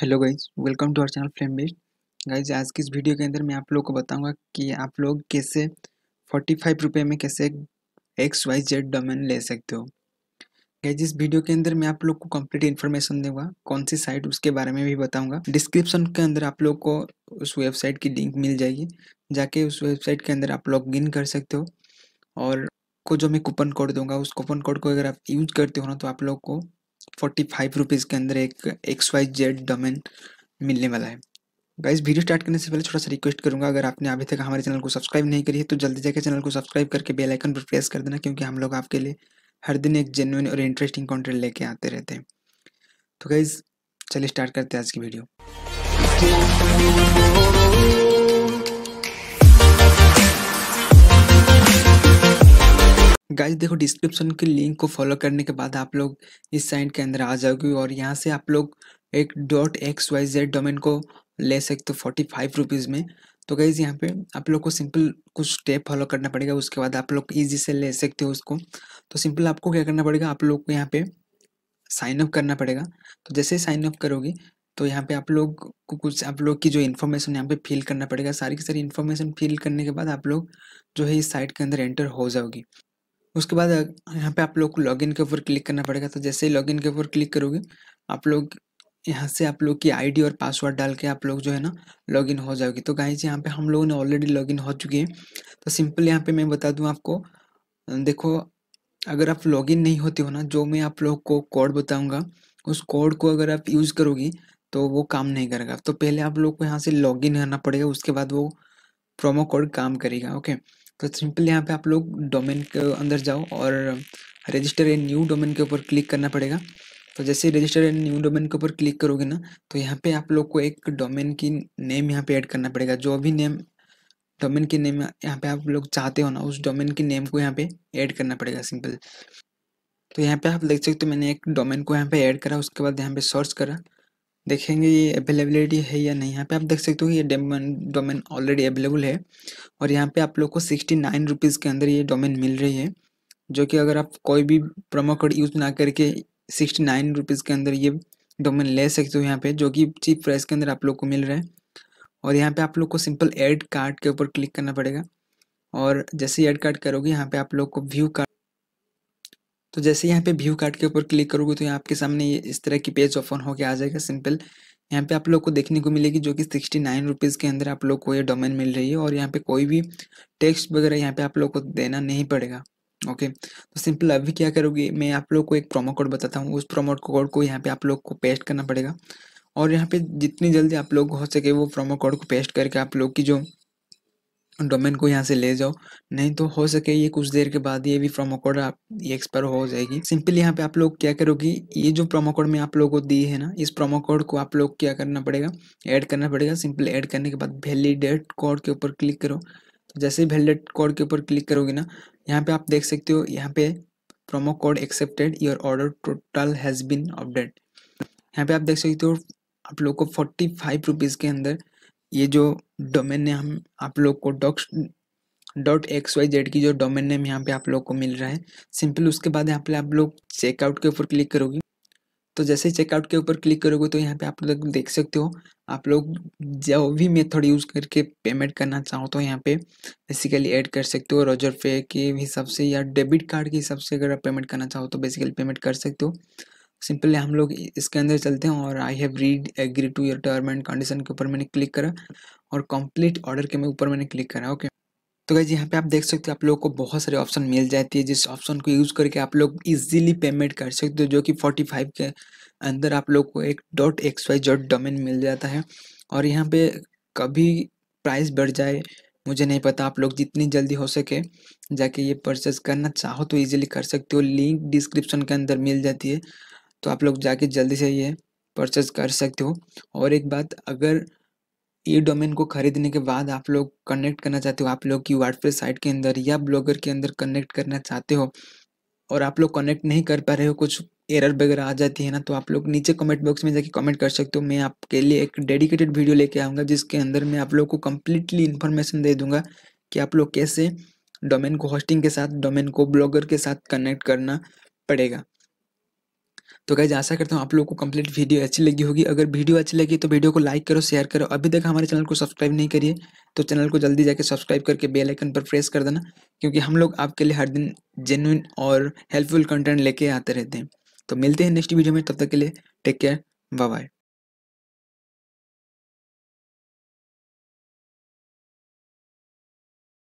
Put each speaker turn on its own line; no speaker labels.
hello guys welcome to our channel flame best guys आज की इस वीडियो के अंदर मैं आप लोग को बताऊंगा कि आप लोग कैसे फोर्टी फाइव रुपये में कैसे एक्स वाई जेड डोमेन ले सकते हो गाइज इस वीडियो के अंदर मैं आप लोग को कंप्लीट इन्फॉर्मेशन दूंगा कौन सी साइट उसके बारे में भी बताऊंगा डिस्क्रिप्शन के अंदर आप लोग को उस वेबसाइट की लिंक मिल जाएगी जाके उस वेबसाइट के अंदर आप लॉग इन कर सकते हो और को जो मैं कूपन कोड दूंगा उस कूपन कोड को अगर आप यूज करते हो ना तो आप लोग को फोर्टी फाइव रुपीज़ के अंदर एक एक्स वाई जेड डोमेन मिलने वाला है गाइज़ वीडियो स्टार्ट करने से पहले छोटा सा रिक्वेस्ट करूंगा अगर आपने अभी तक हमारे चैनल को सब्सक्राइब नहीं करी है तो जल्दी जाकर चैनल को सब्सक्राइब करके बेल आइकन पर प्रेस कर देना क्योंकि हम लोग आपके लिए हर दिन एक जेनुअन और इंटरेस्टिंग कॉन्टेंट लेके आते रहते हैं तो गाइज़ चलिए स्टार्ट करते हैं आज की वीडियो गाइस देखो डिस्क्रिप्शन के लिंक को फॉलो करने के बाद आप लोग इस साइट के अंदर आ जाओगे और यहाँ से आप लोग एक dot X Y Z domain को ले सकते हो फोर्टी फाइव रुपीज़ में तो गाइज यहाँ पे आप लोग को सिंपल कुछ स्टेप फॉलो करना पड़ेगा उसके बाद आप लोग इजी से ले सकते हो उसको तो सिंपल आपको क्या करना पड़ेगा आप लोग को यहाँ पे साइन अप करना पड़ेगा तो जैसे साइन अप करोगे तो यहाँ पे आप लोग को कुछ आप लोग की जो इन्फॉर्मेशन यहाँ पे फिल करना पड़ेगा सारी की सारी इन्फॉर्मेशन फिल करने के बाद आप लोग जो है इस साइट के अंदर एंटर हो जाओगी उसके बाद यहाँ पे आप लोग को लॉगिन के ऊपर क्लिक करना पड़ेगा तो जैसे ही लॉगिन के ऊपर क्लिक करोगे आप लोग यहाँ से आप लोग की आईडी और पासवर्ड डाल के आप लोग जो है ना लॉगिन हो जाओगे तो गाइज यहाँ पे हम लोगों ने ऑलरेडी लॉगिन हो चुके हैं तो सिंपल यहाँ पे मैं बता दूँ आपको देखो अगर आप लॉगिन नहीं होते हो ना जो मैं आप लोग को कोड बताऊँगा उस कोड को अगर आप यूज़ करोगे तो वो काम नहीं करेगा तो पहले आप लोग को यहाँ से लॉगिन करना पड़ेगा उसके बाद वो प्रोमो कोड काम करेगा ओके तो सिंपल यहाँ पे आप लोग डोमेन के अंदर जाओ और रजिस्टर ए न्यू डोमेन के ऊपर क्लिक करना पड़ेगा तो जैसे रजिस्टर एंड न्यू डोमेन के ऊपर क्लिक करोगे ना तो यहाँ पे आप लोग को एक डोमेन की नेम यहाँ पे ऐड करना पड़ेगा जो भी नेम डोमेन की नेम यहाँ पे आप लोग चाहते हो ना उस डोमेन की नेम को यहाँ पे ऐड करना पड़ेगा सिंपल तो यहाँ पे आप देख सकते हो मैंने एक डोमेन को यहाँ पे ऐड करा उसके बाद यहाँ पे सर्च करा देखेंगे ये अवेलेबिलिटी है या नहीं यहाँ पे आप देख सकते हो ये डोमेन डोमेन ऑलरेडी अवेलेबल है और यहाँ पे आप लोग को सिक्सटी नाइन रुपीज़ के अंदर ये डोमेन मिल रही है जो कि अगर आप कोई भी प्रोमो कोड यूज़ ना करके सिक्सटी नाइन रुपीज़ के अंदर ये डोमेन ले सकते हो यहाँ पे जो कि चीप प्राइस के अंदर आप लोग को मिल रहा है और यहाँ पे आप लोग को सिंपल एड कार्ड के ऊपर क्लिक करना पड़ेगा और जैसे एड कार्ड करोगे यहाँ पे आप लोग को व्यू कार्ड तो जैसे यहाँ पे व्यू कार्ड के ऊपर क्लिक करोगे तो यहाँ आपके सामने ये इस तरह की पेज ओपन होकर आ जाएगा सिंपल यहाँ पे आप लोग को देखने को मिलेगी जो कि सिक्सटी नाइन रुपीज़ के अंदर आप लोग को ये डोमेन मिल रही है और यहाँ पे कोई भी टेक्स्ट वगैरह यहाँ पे आप लोग को देना नहीं पड़ेगा ओके तो सिंपल अभी क्या करोगे मैं आप लोग को एक प्रोमो कोड बताता हूँ उस प्रोमो कोड को यहाँ पे आप लोग को पेस्ट करना पड़ेगा और यहाँ पे जितनी जल्दी आप लोग हो सके वो प्रोमो कोड को पेस्ट करके आप लोग की जो डोमेन को यहाँ से ले जाओ नहीं तो हो सके ये कुछ देर के बाद ये भी प्रोमो कोड आप ये एक्सपायर हो जाएगी सिंपल यहाँ पे आप लोग क्या करोगे ये जो प्रोमो कोड में आप लोगों को दी है ना इस प्रोमो कोड को आप लोग क्या करना पड़ेगा ऐड करना पड़ेगा सिंपल ऐड करने के बाद वैलिडेट कोड के ऊपर क्लिक करो तो जैसे ही वैलिडेट कोड के ऊपर क्लिक करोगे ना यहाँ पे आप देख सकते हो यहाँ पे promo code accepted your order total has been update यहाँ पे आप देख सकते हो आप लोग को फोर्टी फाइव रुपीज़ के अंदर ये जो डोमेन नेम हम आप लोग को docs dot X Y Z की जो डोमेन नेम यहाँ पे आप लोग को मिल रहा है सिंपल उसके बाद यहाँ पे आप लोग चेकआउट के ऊपर क्लिक करोगे तो जैसे ही चेकआउट के ऊपर क्लिक करोगे तो यहाँ पे आप लोग देख सकते हो आप लोग जो भी मेथड यूज़ करके पेमेंट करना चाहो तो यहाँ पे बेसिकली ऐड कर सकते हो रोजर पे के हिसाब से या डेबिट कार्ड के हिसाब से अगर आप पेमेंट करना चाहो तो बेसिकली पेमेंट कर सकते हो सिंपली हम लोग इसके अंदर चलते हैं और I have read agree to your term and condition के ऊपर मैंने क्लिक करा और कंप्लीट ऑर्डर के मैं ऊपर मैंने क्लिक करा ओके तो गाइज यहाँ पे आप देख सकते हो आप लोगों को बहुत सारे ऑप्शन मिल जाती है जिस ऑप्शन को यूज़ करके आप लोग इजीली पेमेंट कर सकते हो जो कि 45 के अंदर आप लोग को एक dot X Y dot domain मिल जाता है और यहाँ पे कभी प्राइस बढ़ जाए मुझे नहीं पता आप लोग जितनी जल्दी हो सके जाके ये परचेज करना चाहो तो ईज़िली कर सकते हो लिंक डिस्क्रिप्शन के अंदर मिल जाती है तो आप लोग जाके जल्दी से ये परचेज कर सकते हो और एक बात अगर ये डोमेन को खरीदने के बाद आप लोग कनेक्ट करना चाहते हो आप लोग की वाटप्रेस साइट के अंदर या ब्लॉगर के अंदर कनेक्ट करना चाहते हो और आप लोग कनेक्ट नहीं कर पा रहे हो कुछ एरर वगैरह आ जाती है ना तो आप लोग नीचे कमेंट बॉक्स में जाके कमेंट कर सकते हो मैं आपके लिए एक डेडिकेटेड वीडियो लेके आऊँगा जिसके अंदर मैं आप लोग को कम्प्लीटली इन्फॉर्मेशन दे दूँगा कि आप लोग कैसे डोमेन को होस्टिंग के साथ डोमेन को ब्लॉगर के साथ कनेक्ट करना पड़ेगा तो गाइज आशा करता हूँ आप लोगों को कंप्लीट वीडियो अच्छी लगी होगी अगर वीडियो अच्छी लगी तो वीडियो को लाइक करो शेयर करो अभी तक हमारे चैनल को सब्सक्राइब नहीं करिए तो चैनल को जल्दी जाकर सब्सक्राइब करके बेल आइकन पर प्रेस कर देना क्योंकि हम लोग आपके लिए हर दिन जेन्यून और हेल्पफुल कंटेंट लेके आते रहते हैं तो मिलते हैं नेक्स्ट वीडियो में तब तक के लिए टेक केयर बाय